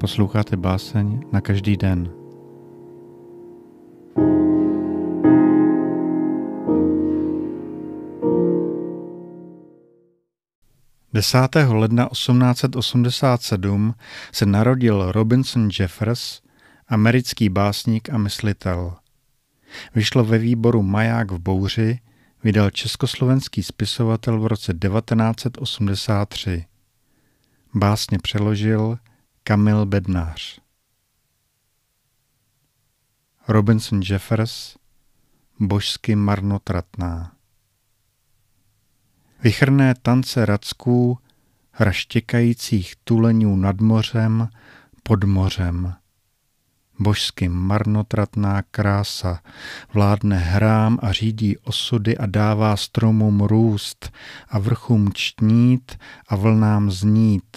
Posloucháte báseň na každý den. Desátého ledna 1887 se narodil Robinson Jeffers, americký básník a myslitel. Vyšlo ve výboru Maják v bouři vydal československý spisovatel v roce 1983. Básně přeložil Kamil Bednář. Robinson Jeffers Božsky marnotratná Vychrné tance racků, raštěkajících tuleňů nad mořem, pod mořem – božsky marnotratná krása, vládne hrám a řídí osudy a dává stromům růst a vrchům čtnít a vlnám znít.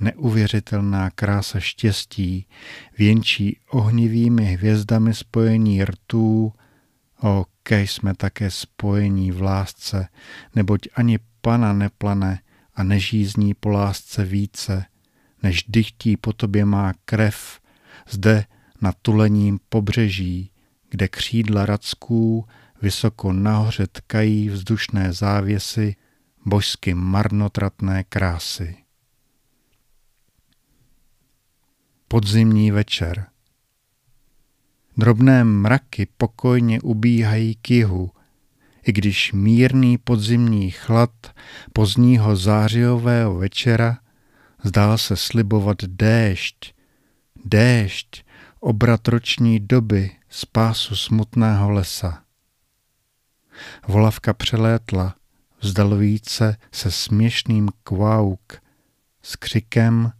Neuvěřitelná krása štěstí věnčí ohnivými hvězdami spojení rtů, o kej jsme také spojení v lásce, neboť ani pana neplane a nežízní po lásce více, než dychtí po tobě má krev, zde na tulením pobřeží, kde křídla racků vysoko nahoře tkají vzdušné závěsy božsky marnotratné krásy. Podzimní večer. Drobné mraky pokojně ubíhají k jihu, i když mírný podzimní chlad pozdního zářijového večera zdál se slibovat déšť, déšť, obrat roční doby, spásu smutného lesa. Volavka přelétla, vzdalovíce se směšným kvauk, s křikem,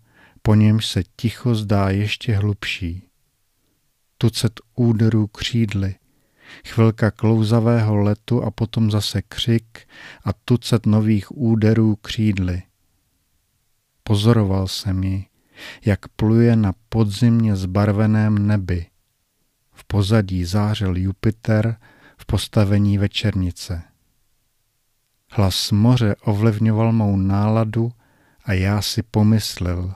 po němž se ticho zdá ještě hlubší. Tucet úderů křídly, chvilka klouzavého letu a potom zase křik a tucet nových úderů křídly. Pozoroval jsem ji, jak pluje na podzimně zbarveném nebi. V pozadí zářil Jupiter v postavení večernice. Hlas moře ovlivňoval mou náladu a já si pomyslel.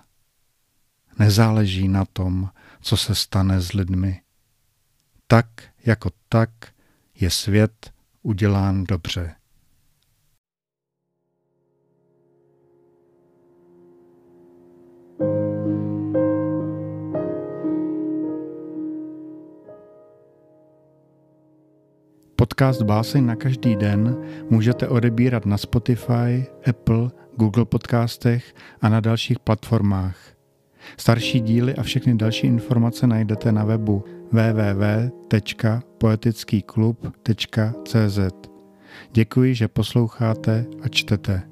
Nezáleží na tom, co se stane s lidmi. Tak jako tak je svět udělán dobře. Podcast Báseň na každý den můžete odebírat na Spotify, Apple, Google Podcastech a na dalších platformách. Starší díly a všechny další informace najdete na webu www.poetickyklub.cz. Děkuji, že posloucháte a čtete.